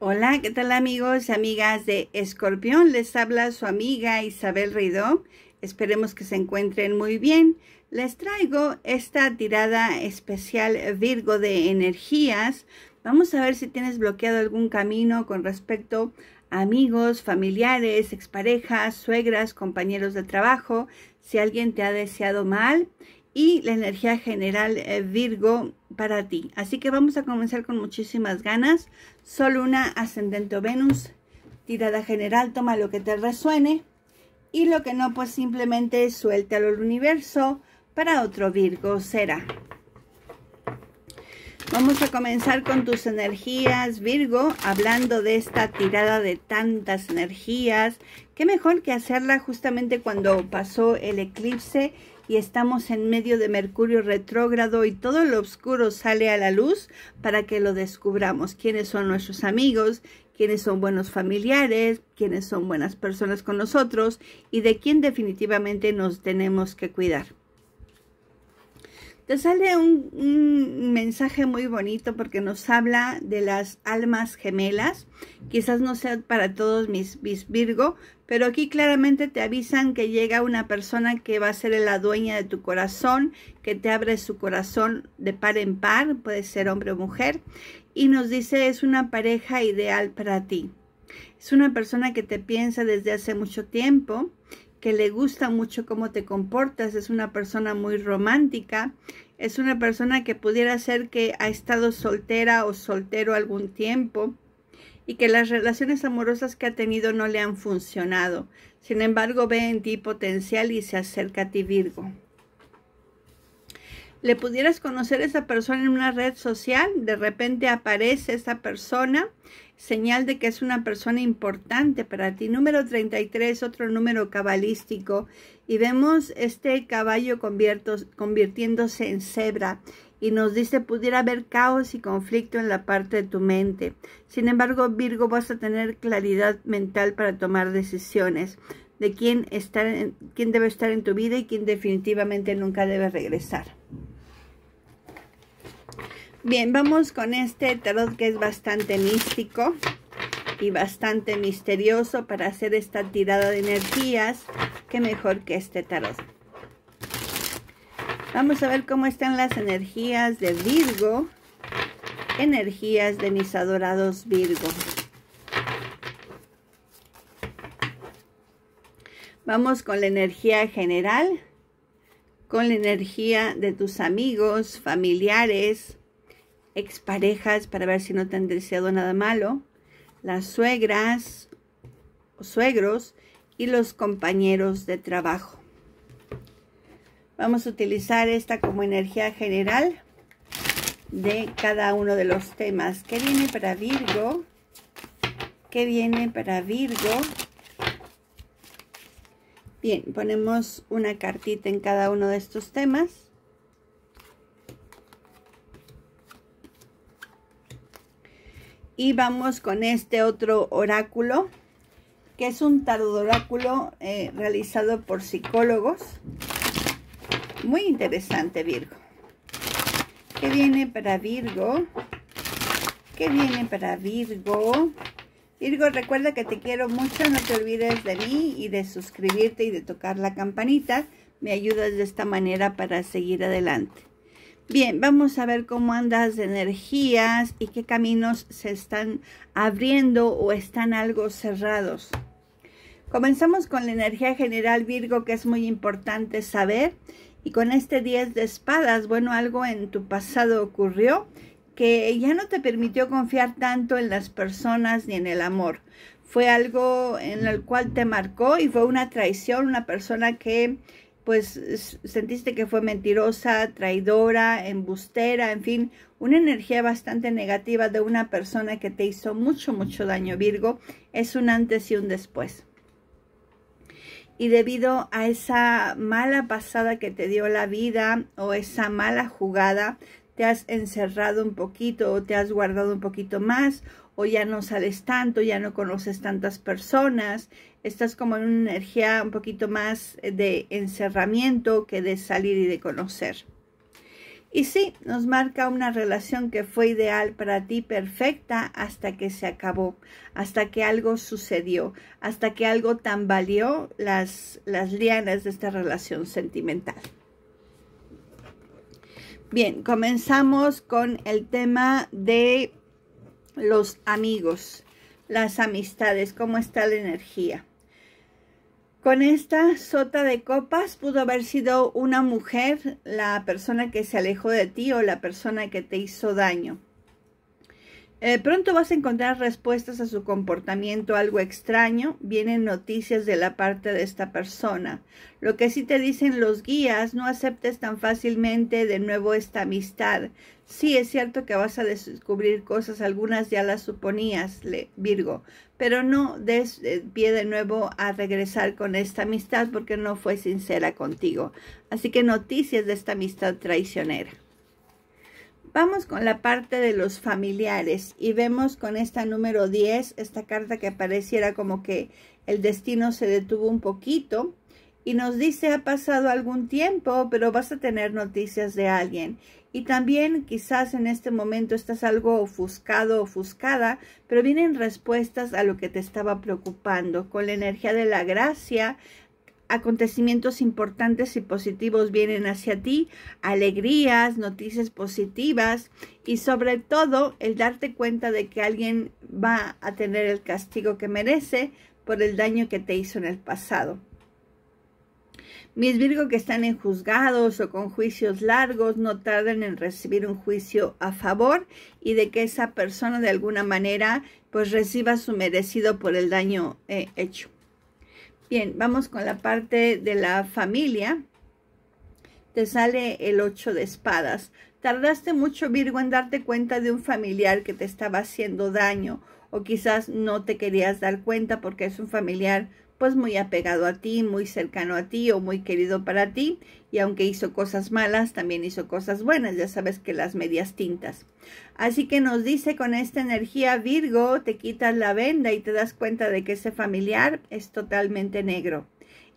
Hola, ¿qué tal amigos y amigas de Escorpión? Les habla su amiga Isabel Rido, Esperemos que se encuentren muy bien. Les traigo esta tirada especial Virgo de energías. Vamos a ver si tienes bloqueado algún camino con respecto a amigos, familiares, exparejas, suegras, compañeros de trabajo, si alguien te ha deseado mal y la energía general eh, Virgo para ti. Así que vamos a comenzar con muchísimas ganas. Solo una Ascendente o Venus. Tirada general, toma lo que te resuene. Y lo que no, pues simplemente suéltalo al universo para otro Virgo será. Vamos a comenzar con tus energías, Virgo, hablando de esta tirada de tantas energías. Qué mejor que hacerla justamente cuando pasó el eclipse y estamos en medio de Mercurio retrógrado y todo lo oscuro sale a la luz para que lo descubramos. ¿Quiénes son nuestros amigos? ¿Quiénes son buenos familiares? ¿Quiénes son buenas personas con nosotros? Y de quién definitivamente nos tenemos que cuidar te sale un, mensaje muy bonito porque nos habla de las almas gemelas. Quizás no sea para todos mis, mis, Virgo, pero aquí claramente te avisan que llega una persona que va a ser la dueña de tu corazón, que te abre su corazón de par en par, puede ser hombre o mujer, y nos dice es una pareja ideal para ti. Es una persona que te piensa desde hace mucho tiempo, que le gusta mucho cómo te comportas, es una persona muy romántica, es una persona que pudiera ser que ha estado soltera o soltero algún tiempo, y que las relaciones amorosas que ha tenido no le han funcionado. Sin embargo, ve en ti potencial y se acerca a ti Virgo. Le pudieras conocer a esa persona en una red social, de repente aparece esa persona, señal de que es una persona importante para ti. Número 33, otro número cabalístico, y vemos este caballo convirtiéndose en cebra y nos dice pudiera haber caos y conflicto en la parte de tu mente. Sin embargo, Virgo, vas a tener claridad mental para tomar decisiones de quién, está, quién debe estar en tu vida y quién definitivamente nunca debe regresar. Bien, vamos con este tarot que es bastante místico y bastante misterioso para hacer esta tirada de energías. Qué mejor que este tarot? Vamos a ver cómo están las energías de Virgo. Energías de mis adorados Virgo. Vamos con la energía general, con la energía de tus amigos, familiares, exparejas, para ver si no te han deseado nada malo, las suegras, suegros y los compañeros de trabajo. Vamos a utilizar esta como energía general de cada uno de los temas. ¿Qué viene para Virgo? ¿Qué viene para Virgo? Bien, ponemos una cartita en cada uno de estos temas. Y vamos con este otro oráculo, que es un tarot oráculo eh, realizado por psicólogos muy interesante Virgo. ¿Qué viene para Virgo? ¿Qué viene para Virgo? Virgo, recuerda que te quiero mucho, no te olvides de mí y de suscribirte y de tocar la campanita. Me ayudas de esta manera para seguir adelante. Bien, vamos a ver cómo andas de energías y qué caminos se están abriendo o están algo cerrados. Comenzamos con la energía general Virgo, que es muy importante saber y con este 10 de espadas, bueno, algo en tu pasado ocurrió que ya no te permitió confiar tanto en las personas ni en el amor. Fue algo en el cual te marcó y fue una traición, una persona que pues sentiste que fue mentirosa, traidora, embustera, en fin, una energía bastante negativa de una persona que te hizo mucho, mucho daño, Virgo, es un antes y un después y debido a esa mala pasada que te dio la vida o esa mala jugada, te has encerrado un poquito o te has guardado un poquito más o ya no sales tanto, ya no conoces tantas personas, estás como en una energía un poquito más de encerramiento que de salir y de conocer. Y sí, nos marca una relación que fue ideal para ti, perfecta, hasta que se acabó, hasta que algo sucedió, hasta que algo tambaleó las, las lianas de esta relación sentimental. Bien, comenzamos con el tema de los amigos, las amistades, cómo está la energía. Con esta sota de copas pudo haber sido una mujer la persona que se alejó de ti o la persona que te hizo daño. Eh, pronto vas a encontrar respuestas a su comportamiento algo extraño. Vienen noticias de la parte de esta persona. Lo que sí te dicen los guías, no aceptes tan fácilmente de nuevo esta amistad. Sí, es cierto que vas a descubrir cosas, algunas ya las suponías, Virgo, pero no des eh, pie de nuevo a regresar con esta amistad porque no fue sincera contigo. Así que noticias de esta amistad traicionera. Vamos con la parte de los familiares y vemos con esta número 10, esta carta que pareciera como que el destino se detuvo un poquito y nos dice ha pasado algún tiempo, pero vas a tener noticias de alguien. Y también quizás en este momento estás algo ofuscado, ofuscada, pero vienen respuestas a lo que te estaba preocupando. Con la energía de la gracia acontecimientos importantes y positivos vienen hacia ti, alegrías, noticias positivas y sobre todo el darte cuenta de que alguien va a tener el castigo que merece por el daño que te hizo en el pasado. Mis virgos que están en juzgados o con juicios largos no tarden en recibir un juicio a favor y de que esa persona de alguna manera pues reciba su merecido por el daño eh, hecho. Bien, vamos con la parte de la familia. Te sale el 8 de espadas. Tardaste mucho, Virgo, en darte cuenta de un familiar que te estaba haciendo daño o quizás no te querías dar cuenta porque es un familiar pues muy apegado a ti, muy cercano a ti o muy querido para ti. Y aunque hizo cosas malas, también hizo cosas buenas, ya sabes que las medias tintas. Así que nos dice con esta energía Virgo, te quitas la venda y te das cuenta de que ese familiar es totalmente negro.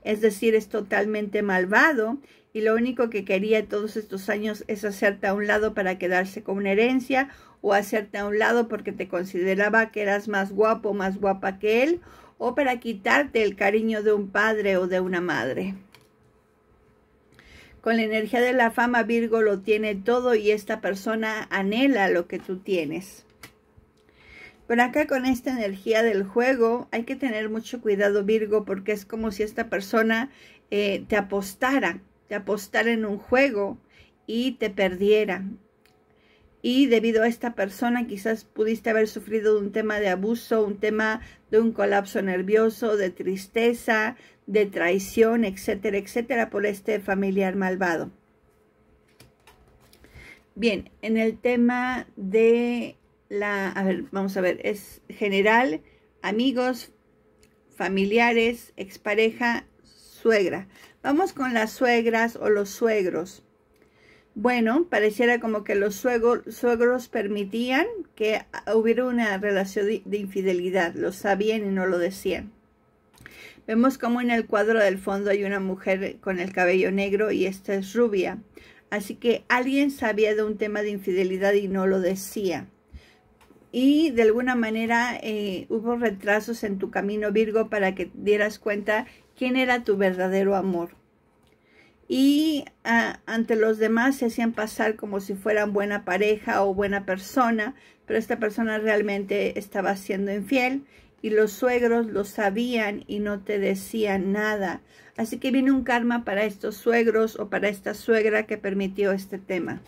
Es decir, es totalmente malvado y lo único que quería todos estos años es hacerte a un lado para quedarse con una herencia o hacerte a un lado porque te consideraba que eras más guapo, más guapa que él o para quitarte el cariño de un padre o de una madre. Con la energía de la fama Virgo lo tiene todo y esta persona anhela lo que tú tienes. Pero acá con esta energía del juego hay que tener mucho cuidado Virgo porque es como si esta persona eh, te apostara, te apostara en un juego y te perdiera y debido a esta persona quizás pudiste haber sufrido un tema de abuso, un tema de un colapso nervioso, de tristeza, de traición, etcétera, etcétera, por este familiar malvado. Bien, en el tema de la, a ver, vamos a ver, es general, amigos, familiares, expareja, suegra. Vamos con las suegras o los suegros. Bueno, pareciera como que los suegros, permitían que hubiera una relación de infidelidad. Lo sabían y no lo decían. Vemos como en el cuadro del fondo hay una mujer con el cabello negro y esta es rubia. Así que alguien sabía de un tema de infidelidad y no lo decía. Y de alguna manera eh, hubo retrasos en tu camino Virgo para que dieras cuenta quién era tu verdadero amor y ah, ante los demás se hacían pasar como si fueran buena pareja o buena persona, pero esta persona realmente estaba siendo infiel y los suegros lo sabían y no te decían nada. Así que viene un karma para estos suegros o para esta suegra que permitió este tema.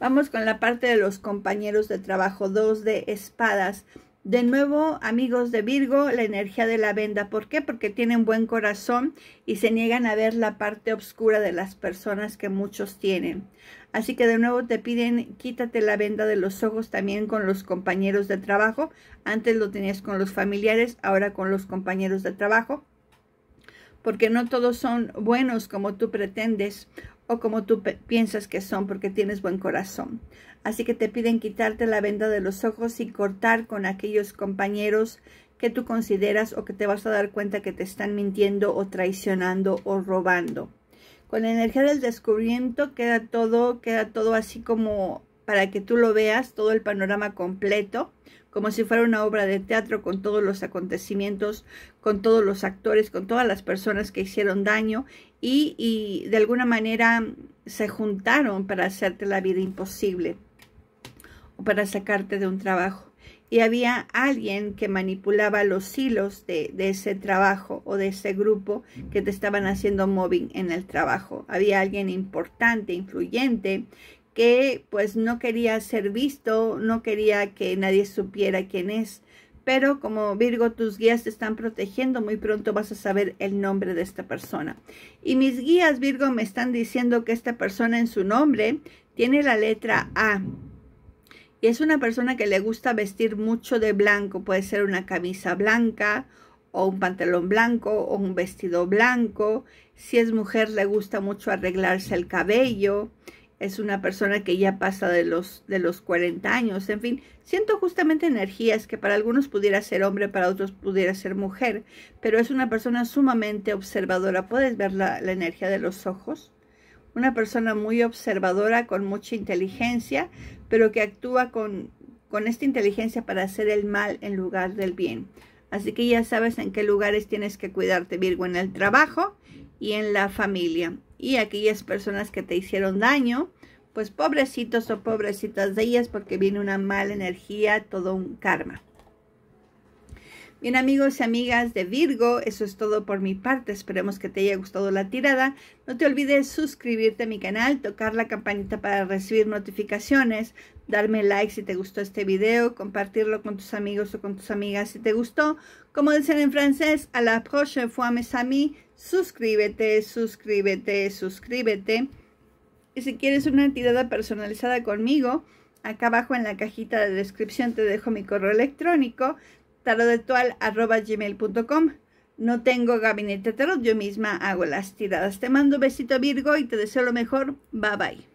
Vamos con la parte de los compañeros de trabajo, dos de espadas. De nuevo, amigos de Virgo, la energía de la venda. ¿Por qué? Porque tienen buen corazón y se niegan a ver la parte oscura de las personas que muchos tienen. Así que de nuevo te piden quítate la venda de los ojos también con los compañeros de trabajo. Antes lo tenías con los familiares, ahora con los compañeros de trabajo porque no todos son buenos como tú pretendes o como tú piensas que son porque tienes buen corazón. Así que te piden quitarte la venda de los ojos y cortar con aquellos compañeros que tú consideras o que te vas a dar cuenta que te están mintiendo o traicionando o robando. Con la energía del descubrimiento queda todo, queda todo así como para que tú lo veas, todo el panorama completo, como si fuera una obra de teatro con todos los acontecimientos, con todos los actores, con todas las personas que hicieron daño y, de alguna manera se juntaron para hacerte la vida imposible o para sacarte de un trabajo y había alguien que manipulaba los hilos de, ese trabajo o de ese grupo que te estaban haciendo móvil en el trabajo. Había alguien importante, influyente, que pues no quería ser visto, no quería que nadie supiera quién es. Pero como Virgo, tus guías te están protegiendo, muy pronto vas a saber el nombre de esta persona. Y mis guías Virgo me están diciendo que esta persona en su nombre tiene la letra A. Y es una persona que le gusta vestir mucho de blanco. Puede ser una camisa blanca o un pantalón blanco o un vestido blanco. Si es mujer, le gusta mucho arreglarse el cabello es una persona que ya pasa de los, de los 40 años, en fin, siento justamente energías que para algunos pudiera ser hombre, para otros pudiera ser mujer, pero es una persona sumamente observadora, puedes ver la, energía de los ojos, una persona muy observadora, con mucha inteligencia, pero que actúa con, con esta inteligencia para hacer el mal en lugar del bien. Así que ya sabes en qué lugares tienes que cuidarte, Virgo, en el trabajo y en la familia. Y aquellas personas que te hicieron daño, pues pobrecitos o pobrecitas de ellas porque viene una mala energía, todo un karma. Bien amigos y amigas de Virgo, eso es todo por mi parte, esperemos que te haya gustado la tirada. No te olvides suscribirte a mi canal, tocar la campanita para recibir notificaciones, darme like si te gustó este video, compartirlo con tus amigos o con tus amigas si te gustó. Como dicen en francés, a la prochaine fois mes amis, suscríbete, suscríbete, suscríbete. Y si quieres una tirada personalizada conmigo, acá abajo en la cajita de descripción te dejo mi correo electrónico gmail.com No tengo gabinete tarot, yo misma hago las tiradas. Te mando un besito Virgo y te deseo lo mejor. Bye bye.